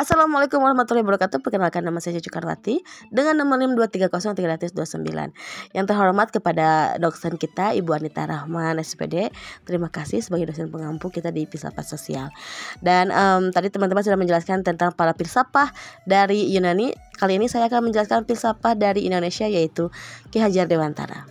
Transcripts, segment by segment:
Assalamualaikum warahmatullahi wabarakatuh. Perkenalkan nama saya Cucu Karlati dengan nomor NIM 230-329. Yang terhormat kepada dosen kita Ibu Anita Rahman SPD. Terima kasih sebagai dosen pengampu kita di filsafat sosial. Dan um, tadi teman-teman sudah menjelaskan tentang para filsafah dari Yunani. Kali ini saya akan menjelaskan filsafah dari Indonesia yaitu Ki Hajar Dewantara.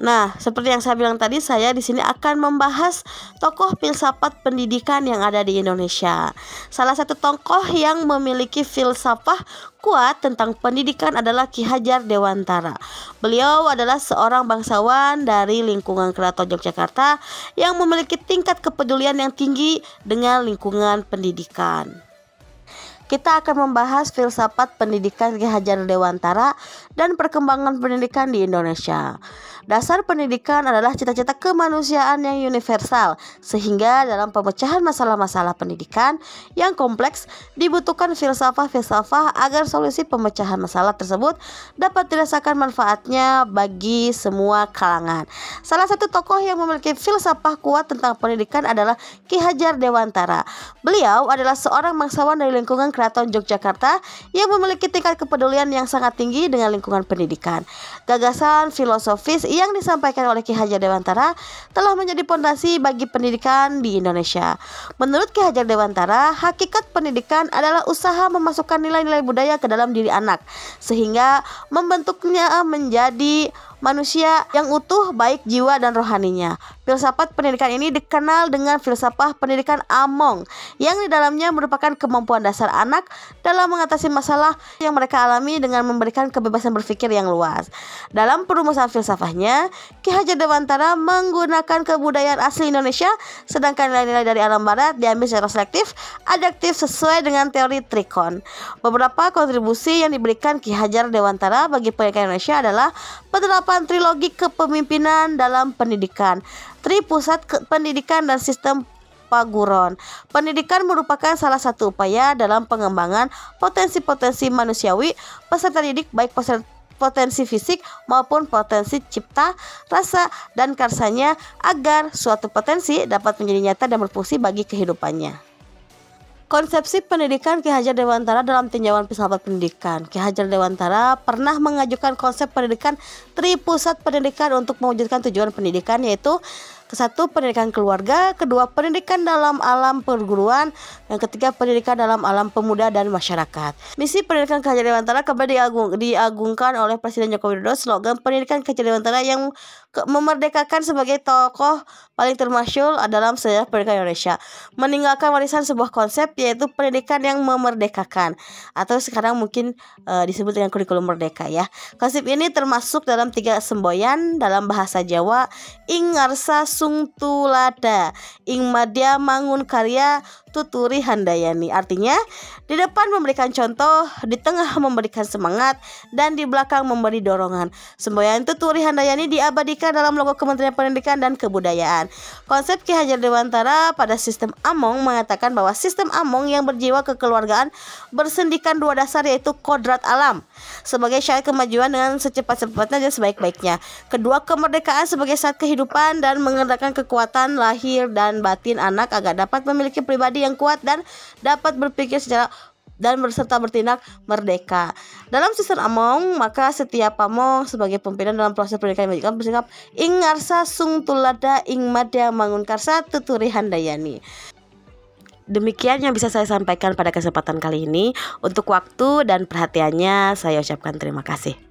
Nah, seperti yang saya bilang tadi, saya di sini akan membahas tokoh filsafat pendidikan yang ada di Indonesia. Salah satu tokoh yang memiliki filsafah kuat tentang pendidikan adalah Ki Hajar Dewantara. Beliau adalah seorang bangsawan dari lingkungan Keraton Yogyakarta yang memiliki tingkat kepedulian yang tinggi dengan lingkungan pendidikan. Kita akan membahas filsafat pendidikan Ki Hajar Dewantara dan perkembangan pendidikan di Indonesia. Dasar pendidikan adalah cita-cita kemanusiaan yang universal, sehingga dalam pemecahan masalah-masalah pendidikan yang kompleks dibutuhkan filsafah-filsafah agar solusi pemecahan masalah tersebut dapat dirasakan manfaatnya bagi semua kalangan. Salah satu tokoh yang memiliki filsafah kuat tentang pendidikan adalah Ki Hajar Dewantara. Beliau adalah seorang bangsawan dari lingkungan Keraton Yogyakarta yang memiliki tingkat kepedulian yang sangat tinggi dengan lingkungan pendidikan. Gagasan filosofis yang disampaikan oleh Ki Hajar Dewantara telah menjadi pondasi bagi pendidikan di Indonesia. Menurut Ki Hajar Dewantara, hakikat pendidikan adalah usaha memasukkan nilai-nilai budaya ke dalam diri anak sehingga membentuknya menjadi manusia yang utuh baik jiwa dan rohaninya. Filsafat pendidikan ini dikenal dengan filsafah pendidikan Among yang di dalamnya merupakan kemampuan dasar anak dalam mengatasi masalah yang mereka alami dengan memberikan kebebasan berpikir yang luas. Dalam perumusan filsafahnya, Ki Hajar Dewantara menggunakan kebudayaan asli Indonesia sedangkan nilai-nilai dari alam barat diambil secara selektif, adaptif sesuai dengan teori Trikon. Beberapa kontribusi yang diberikan Ki Hajar Dewantara bagi pendidikan Indonesia adalah penerapan ungkapan trilogi kepemimpinan dalam pendidikan. Tri pusat pendidikan dan sistem Paguron. Pendidikan merupakan salah satu upaya dalam pengembangan potensi-potensi manusiawi peserta didik baik peserta potensi fisik maupun potensi cipta, rasa, dan karsanya agar suatu potensi dapat menjadi nyata dan berfungsi bagi kehidupannya. Konsepsi pendidikan Ki Hajar Dewantara dalam tinjauan filsafat pendidikan. Ki Hajar Dewantara pernah mengajukan konsep pendidikan tri-pusat pendidikan untuk mewujudkan tujuan pendidikan yaitu Kesatu pendidikan keluarga, kedua pendidikan dalam alam perguruan, dan ketiga pendidikan dalam alam pemuda dan masyarakat. Misi pendidikan Kajar Dewantara kembali diagung, diagungkan oleh Presiden Joko Widodo slogan pendidikan Kajar Dewantara yang memerdekakan sebagai tokoh paling termasyul dalam sejarah pendidikan Indonesia. Meninggalkan warisan sebuah konsep yaitu pendidikan yang memerdekakan atau sekarang mungkin e, disebut dengan kurikulum merdeka ya. Konsep ini termasuk dalam tiga semboyan dalam bahasa Jawa, Ingarsa tulada, ing madya mangun karya Tuturi Handayani. Artinya, di depan memberikan contoh, di tengah memberikan semangat, dan di belakang memberi dorongan. Semboyan Tuturi Handayani diabadikan dalam logo Kementerian Pendidikan dan Kebudayaan. Konsep Ki Hajar Dewantara pada sistem Among mengatakan bahwa sistem Among yang berjiwa kekeluargaan bersendikan dua dasar yaitu kodrat alam sebagai syarat kemajuan dengan secepat-cepatnya dan sebaik-baiknya. Kedua, kemerdekaan sebagai saat kehidupan dan mengendalikan kekuatan lahir dan batin anak agar dapat memiliki pribadi pribadi yang kuat dan dapat berpikir secara dan berserta bertindak merdeka. Dalam sistem Among, maka setiap Among sebagai pimpinan dalam proses pendidikan majikan bersikap ing sung tulada ing madya mangun karsa tuturi handayani. Demikian yang bisa saya sampaikan pada kesempatan kali ini. Untuk waktu dan perhatiannya saya ucapkan terima kasih.